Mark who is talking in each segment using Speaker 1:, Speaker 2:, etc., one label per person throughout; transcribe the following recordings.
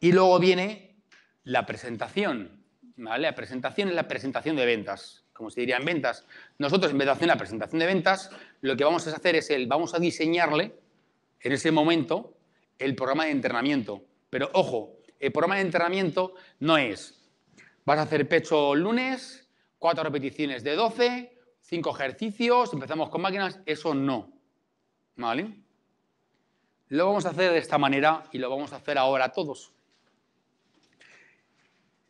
Speaker 1: Y luego viene la presentación. ¿vale? La presentación es la presentación de ventas, como se diría en ventas. Nosotros en vez de hacer la presentación de ventas, lo que vamos a hacer es el, vamos a diseñarle en ese momento el programa de entrenamiento. Pero ojo, el programa de entrenamiento no es, vas a hacer pecho lunes, cuatro repeticiones de 12, cinco ejercicios, empezamos con máquinas, eso no. ¿Vale? Lo vamos a hacer de esta manera y lo vamos a hacer ahora todos.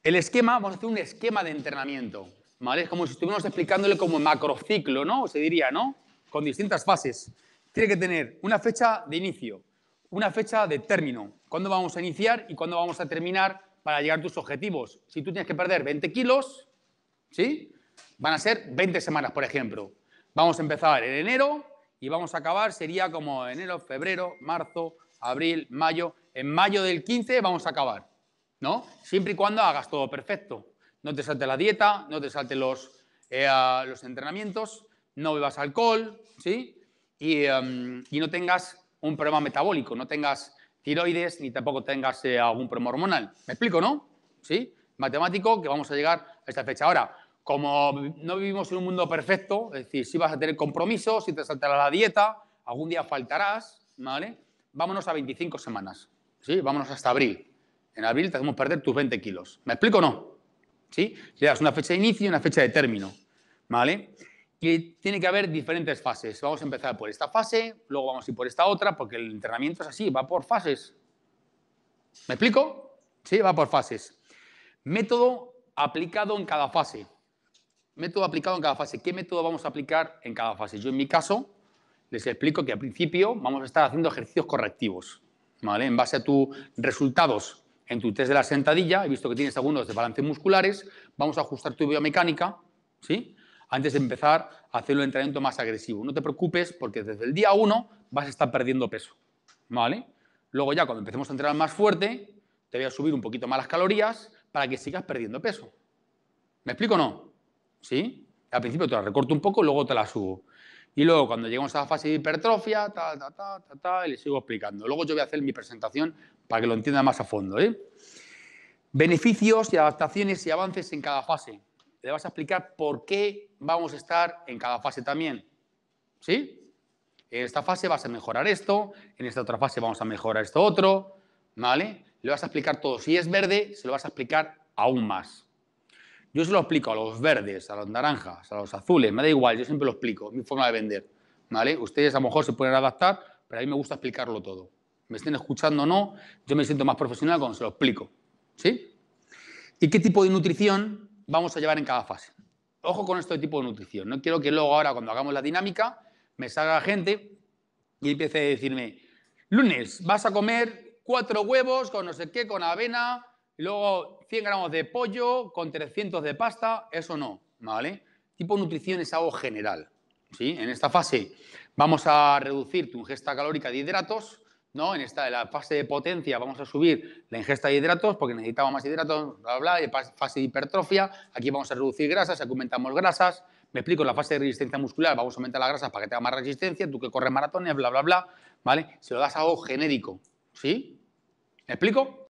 Speaker 1: El esquema, vamos a hacer un esquema de entrenamiento, ¿vale? Es como si estuviéramos explicándole como macrociclo, ¿no? Se diría, ¿no? Con distintas fases. Tiene que tener una fecha de inicio, una fecha de término, cuándo vamos a iniciar y cuándo vamos a terminar para llegar a tus objetivos. Si tú tienes que perder 20 kilos, ¿sí? Van a ser 20 semanas, por ejemplo. Vamos a empezar en enero y vamos a acabar, sería como enero, febrero, marzo, abril, mayo. En mayo del 15 vamos a acabar. ¿no? Siempre y cuando hagas todo perfecto. No te salte la dieta, no te salte eh, los, entrenamientos, no bebas alcohol, ¿sí? Em, y, no tengas un problema metabólico, no tengas tiroides ni tampoco tengas eh, algún problema hormonal. ¿Me explico, no? ¿Sí? Matemático que vamos a llegar a esta fecha. Ahora, como no vivimos en un mundo perfecto, es decir, si vas a tener compromisos, si te saltará la dieta, algún día faltarás, ¿vale? Vámonos a 25 semanas, ¿sí? Vámonos hasta abril, en abril te hacemos perder tus 20 kilos. ¿Me explico o no? ¿Sí? Le das una fecha de inicio y una fecha de término. ¿Vale? Y tiene que haber diferentes fases. Vamos a empezar por esta fase, luego vamos a ir por esta otra, porque el entrenamiento es así, va por fases. ¿Me explico? Sí, va por fases. Método aplicado en cada fase. Método aplicado en cada fase. ¿Qué método vamos a aplicar en cada fase? Yo en mi caso les explico que al principio vamos a estar haciendo ejercicios correctivos, ¿vale? En base a tus resultados en tu test de la sentadilla, he visto que tienes algunos de balance musculares, vamos a ajustar tu biomecánica, ¿sí? Antes de empezar a hacer un entrenamiento más agresivo. No te preocupes porque desde el día 1 vas a estar perdiendo peso, ¿vale? Luego ya cuando empecemos a entrenar más fuerte, te voy a subir un poquito más las calorías para que sigas perdiendo peso. ¿Me explico o no? ¿Sí? Al principio te la recorto un poco, luego te la subo. Y luego, cuando llegamos a la fase de hipertrofia, ta, ta, ta, ta, y le sigo explicando. Luego yo voy a hacer mi presentación para que lo entienda más a fondo. ¿eh? Beneficios y adaptaciones y avances en cada fase. Le vas a explicar por qué vamos a estar en cada fase también. ¿Sí? En esta fase vas a mejorar esto, en esta otra fase vamos a mejorar esto otro, ¿vale? Le vas a explicar todo. Si es verde, se lo vas a explicar aún más. Yo se lo explico a los verdes, a los naranjas, a los azules, me da igual, yo siempre lo explico, es mi forma de vender, ¿vale? Ustedes a lo mejor se pueden adaptar, pero a mí me gusta explicarlo todo me estén escuchando o no, yo me siento más profesional cuando se lo explico. ¿Sí? ¿Y qué tipo de nutrición vamos a llevar en cada fase? Ojo con este tipo de nutrición. No quiero que luego ahora, cuando hagamos la dinámica, me salga gente y empiece a decirme, lunes vas a comer cuatro huevos con no sé qué, con avena, y luego 100 gramos de pollo con 300 de pasta, eso no, ¿vale? Tipo de nutrición es algo general, ¿sí? En esta fase vamos a reducir tu ingesta calórica de hidratos, ¿no? En esta la fase de potencia vamos a subir la ingesta de hidratos porque necesitamos más hidratos, bla, bla, bla, fase de hipertrofia, aquí vamos a reducir grasas, aumentamos grasas, me explico, en la fase de resistencia muscular vamos a aumentar las grasas para que tenga más resistencia, tú que corres maratones, bla, bla, bla, ¿vale? Se lo das a algo genérico, ¿sí? ¿Me explico?